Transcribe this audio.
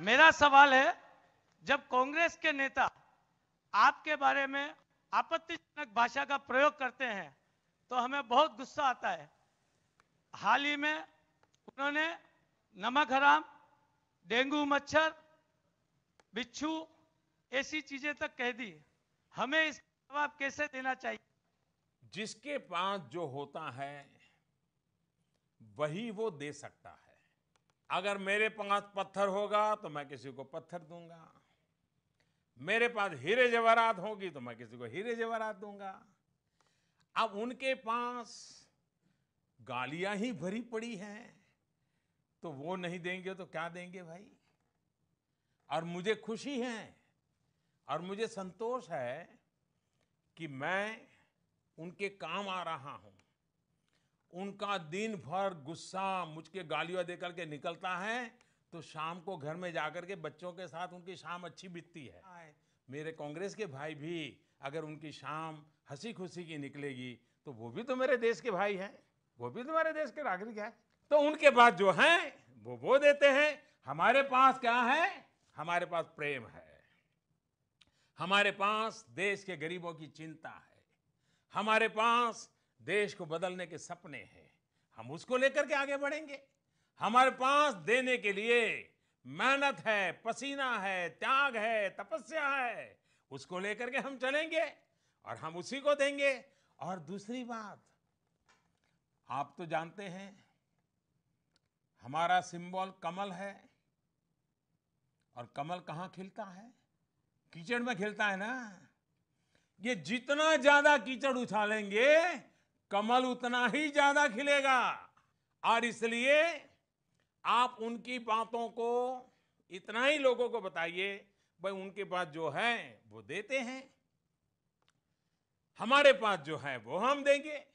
मेरा सवाल है जब कांग्रेस के नेता आपके बारे में आपत्तिजनक भाषा का प्रयोग करते हैं तो हमें बहुत गुस्सा आता है हाल ही में उन्होंने नमक हराम डेंगू मच्छर बिच्छू ऐसी चीजें तक कह दी हमें इस जवाब कैसे देना चाहिए जिसके पास जो होता है वही वो दे सकता है अगर मेरे पास पत्थर होगा तो मैं किसी को पत्थर दूंगा मेरे पास हीरे जवाहरात होगी तो मैं किसी को हीरे जवाहरात दूंगा अब उनके पास गालियां ही भरी पड़ी हैं तो वो नहीं देंगे तो क्या देंगे भाई और मुझे खुशी है और मुझे संतोष है कि मैं उनके काम आ रहा हूं उनका दिन भर गुस्सा मुझके गालियां देकर के निकलता है तो शाम को घर में जाकर के बच्चों के साथ उनकी शाम अच्छी बीतती है मेरे कांग्रेस के भाई भी अगर उनकी शाम हंसी खुशी की निकलेगी तो वो भी तो मेरे देश के भाई हैं वो भी तो मेरे देश के नागरिक हैं तो उनके पास जो हैं वो वो देते हैं हमारे पास क्या है हमारे पास प्रेम है हमारे पास देश के गरीबों की चिंता है हमारे पास देश को बदलने के सपने हैं हम उसको लेकर के आगे बढ़ेंगे हमारे पास देने के लिए मेहनत है पसीना है त्याग है तपस्या है उसको लेकर के हम चलेंगे और हम उसी को देंगे और दूसरी बात आप तो जानते हैं हमारा सिंबल कमल है और कमल कहाँ खिलता है कीचड़ में खिलता है ना ये जितना ज्यादा कीचड़ उछालेंगे कमल उतना ही ज्यादा खिलेगा और इसलिए आप उनकी बातों को इतना ही लोगों को बताइए भाई उनके पास जो है वो देते हैं हमारे पास जो है वो हम देंगे